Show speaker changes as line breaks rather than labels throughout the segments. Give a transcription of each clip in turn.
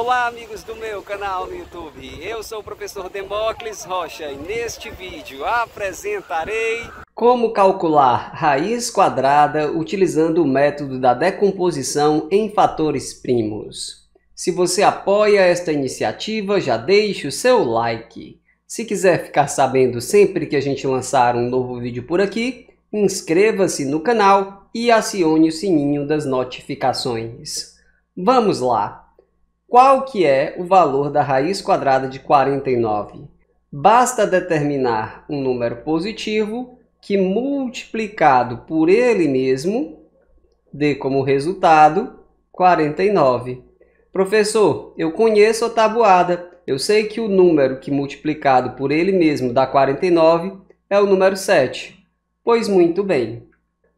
Olá amigos do meu canal no YouTube, eu sou o professor Demócles Rocha e neste vídeo apresentarei como calcular raiz quadrada utilizando o método da decomposição em fatores primos. Se você apoia esta iniciativa, já deixe o seu like. Se quiser ficar sabendo sempre que a gente lançar um novo vídeo por aqui, inscreva-se no canal e acione o sininho das notificações. Vamos lá! Qual que é o valor da raiz quadrada de 49? Basta determinar um número positivo que multiplicado por ele mesmo dê como resultado 49. Professor, eu conheço a tabuada. Eu sei que o número que multiplicado por ele mesmo dá 49 é o número 7. Pois muito bem.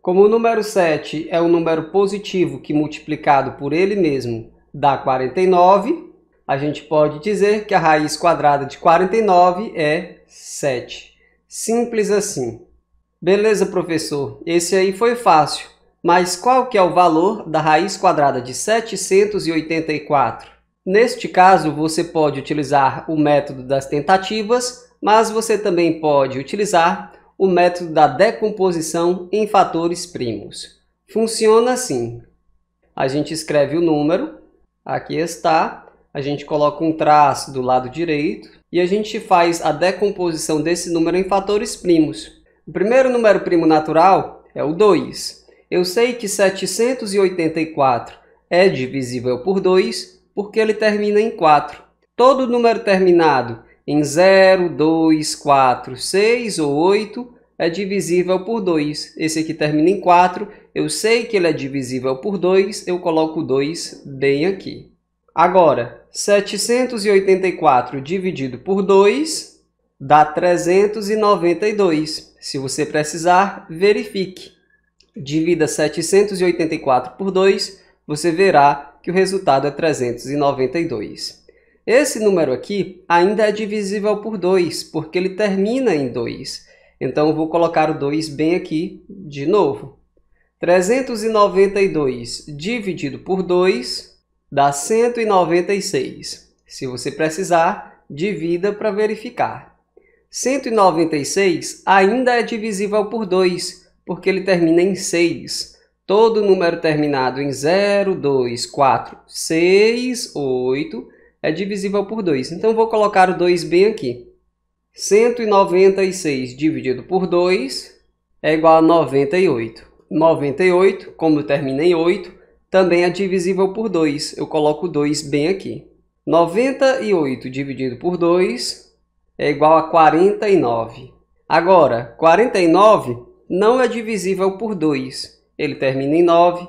Como o número 7 é um número positivo que multiplicado por ele mesmo dá 49, a gente pode dizer que a raiz quadrada de 49 é 7. Simples assim. Beleza, professor? Esse aí foi fácil. Mas qual que é o valor da raiz quadrada de 784? Neste caso, você pode utilizar o método das tentativas, mas você também pode utilizar o método da decomposição em fatores primos. Funciona assim. A gente escreve o número Aqui está. A gente coloca um traço do lado direito e a gente faz a decomposição desse número em fatores primos. O primeiro número primo natural é o 2. Eu sei que 784 é divisível por 2 porque ele termina em 4. Todo número terminado em 0, 2, 4, 6 ou 8 é divisível por 2. Esse aqui termina em 4 eu sei que ele é divisível por 2, eu coloco 2 bem aqui. Agora, 784 dividido por 2 dá 392. Se você precisar, verifique. Divida 784 por 2, você verá que o resultado é 392. Esse número aqui ainda é divisível por 2, porque ele termina em 2. Então, eu vou colocar o 2 bem aqui de novo. 392 dividido por 2 dá 196. Se você precisar, divida para verificar. 196 ainda é divisível por 2, porque ele termina em 6. Todo número terminado em 0, 2, 4, 6, 8 é divisível por 2. Então, vou colocar o 2 bem aqui. 196 dividido por 2 é igual a 98. 98, como termina em 8, também é divisível por 2. Eu coloco 2 bem aqui. 98 dividido por 2 é igual a 49. Agora, 49 não é divisível por 2. Ele termina em 9.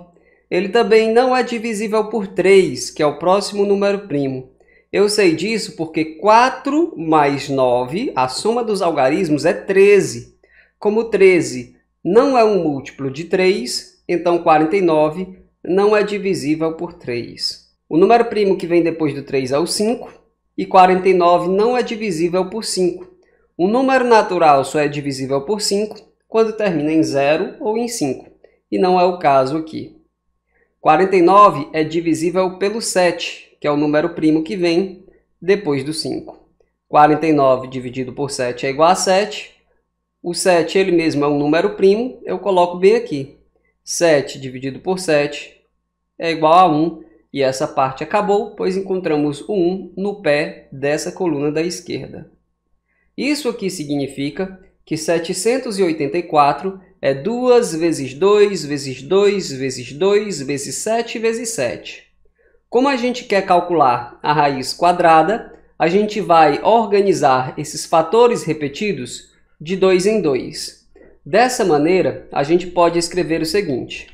Ele também não é divisível por 3, que é o próximo número primo. Eu sei disso porque 4 mais 9, a soma dos algarismos é 13. Como 13 não é um múltiplo de 3, então 49 não é divisível por 3. O número primo que vem depois do 3 é o 5, e 49 não é divisível por 5. O número natural só é divisível por 5 quando termina em 0 ou em 5, e não é o caso aqui. 49 é divisível pelo 7, que é o número primo que vem depois do 5. 49 dividido por 7 é igual a 7, o 7 ele mesmo é um número primo, eu coloco bem aqui. 7 dividido por 7 é igual a 1, e essa parte acabou, pois encontramos o 1 no pé dessa coluna da esquerda. Isso aqui significa que 784 é 2 vezes 2 vezes 2 vezes 2 vezes 7 vezes 7. Como a gente quer calcular a raiz quadrada, a gente vai organizar esses fatores repetidos de 2 em 2. Dessa maneira, a gente pode escrever o seguinte.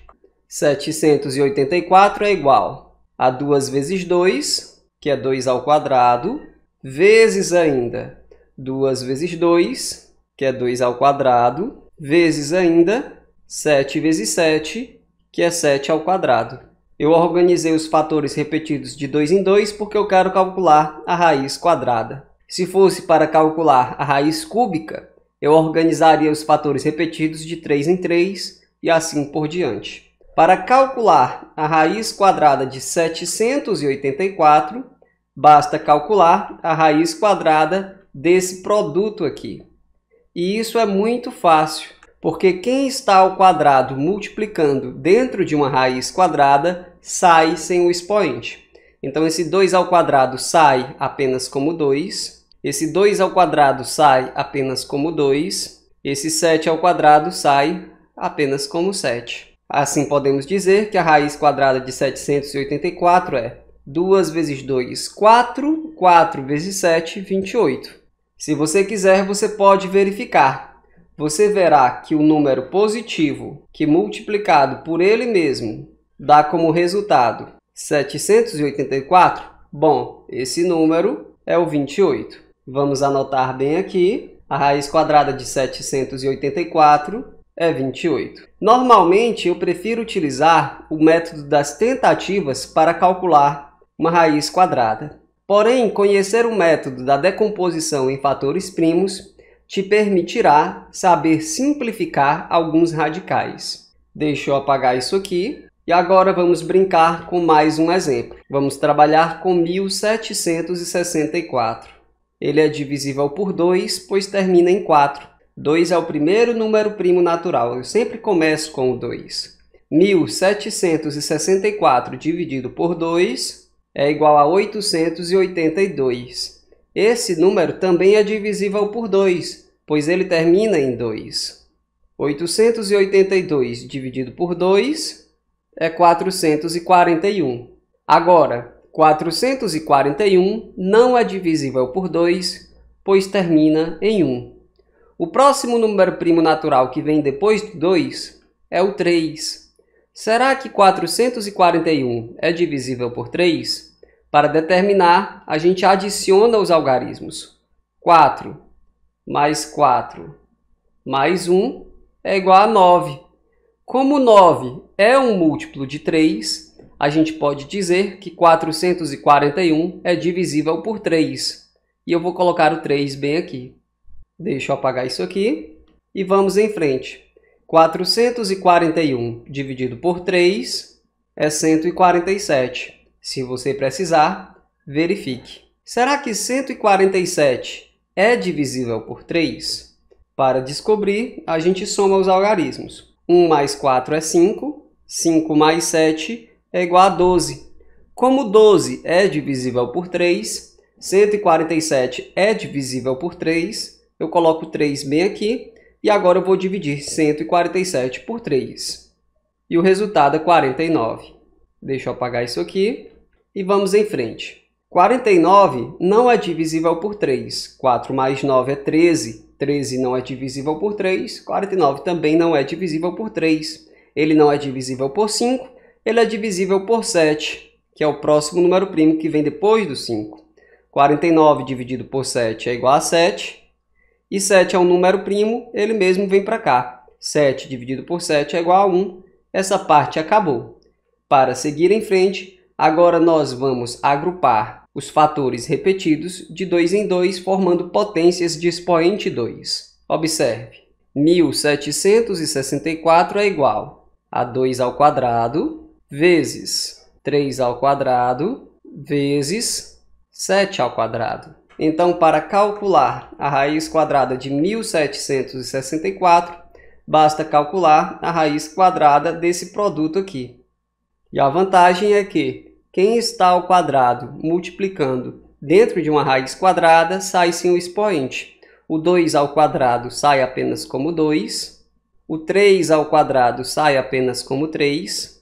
784 é igual a 2 vezes 2, que é 2 ao quadrado, vezes ainda 2 vezes 2, que é 2 ao quadrado, vezes ainda 7 vezes 7, que é 7 ao quadrado. Eu organizei os fatores repetidos de 2 em 2 porque eu quero calcular a raiz quadrada. Se fosse para calcular a raiz cúbica, eu organizaria os fatores repetidos de 3 em 3 e assim por diante. Para calcular a raiz quadrada de 784, basta calcular a raiz quadrada desse produto aqui. E isso é muito fácil, porque quem está ao quadrado multiplicando dentro de uma raiz quadrada sai sem o expoente. Então, esse 2 ao quadrado sai apenas como 2, esse 2 ao quadrado sai apenas como 2. Esse 7 ao quadrado sai apenas como 7. Assim, podemos dizer que a raiz quadrada de 784 é 2 vezes 2, 4. 4 vezes 7, 28. Se você quiser, você pode verificar. Você verá que o número positivo, que multiplicado por ele mesmo, dá como resultado 784. Bom, esse número é o 28. Vamos anotar bem aqui. A raiz quadrada de 784 é 28. Normalmente, eu prefiro utilizar o método das tentativas para calcular uma raiz quadrada. Porém, conhecer o método da decomposição em fatores primos te permitirá saber simplificar alguns radicais. Deixa eu apagar isso aqui. E agora vamos brincar com mais um exemplo. Vamos trabalhar com 1764. Ele é divisível por 2, pois termina em 4. 2 é o primeiro número primo natural, eu sempre começo com o 2. 1764 dividido por 2 é igual a 882. Esse número também é divisível por 2, pois ele termina em 2. 882 dividido por 2 é 441. Agora, 441 não é divisível por 2, pois termina em 1. O próximo número primo natural que vem depois de 2 é o 3. Será que 441 é divisível por 3? Para determinar, a gente adiciona os algarismos. 4 mais 4 mais 1 é igual a 9. Como 9 é um múltiplo de 3, a gente pode dizer que 441 é divisível por 3. E eu vou colocar o 3 bem aqui. Deixa eu apagar isso aqui e vamos em frente. 441 dividido por 3 é 147. Se você precisar, verifique. Será que 147 é divisível por 3? Para descobrir, a gente soma os algarismos. 1 mais 4 é 5, 5 mais 7 é igual a 12. Como 12 é divisível por 3, 147 é divisível por 3, eu coloco 3 bem aqui, e agora eu vou dividir 147 por 3. E o resultado é 49. Deixa eu apagar isso aqui e vamos em frente. 49 não é divisível por 3. 4 mais 9 é 13. 13 não é divisível por 3. 49 também não é divisível por 3. Ele não é divisível por 5 ele é divisível por 7, que é o próximo número primo que vem depois do 5. 49 dividido por 7 é igual a 7. E 7 é um número primo, ele mesmo vem para cá. 7 dividido por 7 é igual a 1. Essa parte acabou. Para seguir em frente, agora nós vamos agrupar os fatores repetidos de 2 em 2, formando potências de expoente 2. Observe, 1764 é igual a 2 ao quadrado vezes 3 ao quadrado vezes 7 ao quadrado. Então, para calcular a raiz quadrada de 1764, basta calcular a raiz quadrada desse produto aqui. E a vantagem é que quem está ao quadrado multiplicando dentro de uma raiz quadrada, sai sim o expoente. O 2 ao quadrado sai apenas como 2, o 3 ao quadrado sai apenas como 3,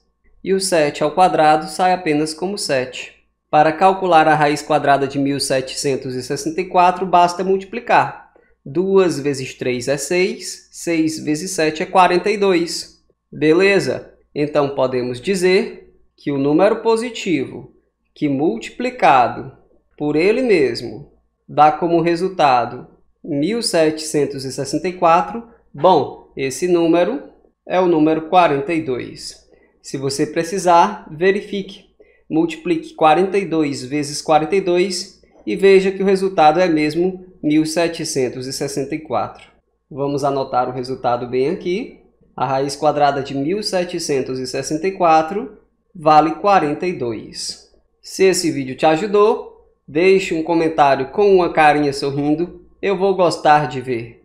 e o 7 ao quadrado sai apenas como 7. Para calcular a raiz quadrada de 1764, basta multiplicar. 2 vezes 3 é 6, 6 vezes 7 é 42. Beleza? Então podemos dizer que o número positivo, que multiplicado por ele mesmo, dá como resultado 1764. Bom, esse número é o número 42. Se você precisar, verifique. Multiplique 42 vezes 42 e veja que o resultado é mesmo 1764. Vamos anotar o resultado bem aqui. A raiz quadrada de 1764 vale 42. Se esse vídeo te ajudou, deixe um comentário com uma carinha sorrindo. Eu vou gostar de ver.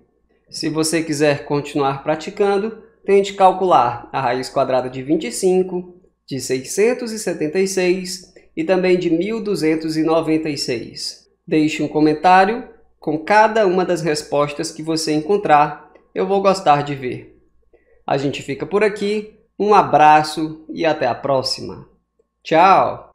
Se você quiser continuar praticando, tente calcular a raiz quadrada de 25, de 676 e também de 1296. Deixe um comentário com cada uma das respostas que você encontrar, eu vou gostar de ver. A gente fica por aqui, um abraço e até a próxima. Tchau!